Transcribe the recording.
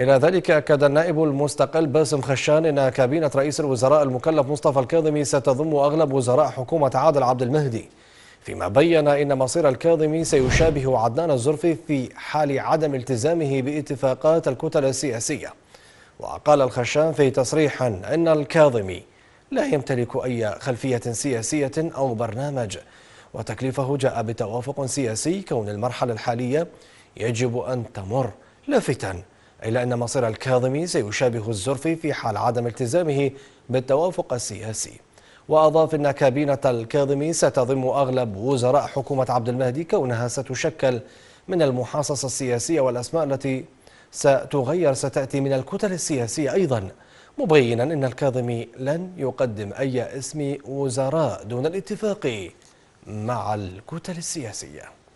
إلى ذلك أكد النائب المستقل باسم خشان أن كابينة رئيس الوزراء المكلف مصطفى الكاظمي ستضم أغلب وزراء حكومة عادل عبد المهدي فيما بين أن مصير الكاظمي سيشابه عدنان الزرفي في حال عدم التزامه باتفاقات الكتل السياسية وقال الخشان في تصريح أن الكاظمي لا يمتلك أي خلفية سياسية أو برنامج وتكليفه جاء بتوافق سياسي كون المرحلة الحالية يجب أن تمر لافتا إلا أن مصير الكاظمي سيشابه الزرفي في حال عدم التزامه بالتوافق السياسي وأضاف أن كابينة الكاظمي ستضم أغلب وزراء حكومة عبد المهدي كونها ستشكل من المحاصصة السياسية والأسماء التي ستغير ستأتي من الكتل السياسية أيضا مبينا أن الكاظمي لن يقدم أي اسم وزراء دون الاتفاق مع الكتل السياسيه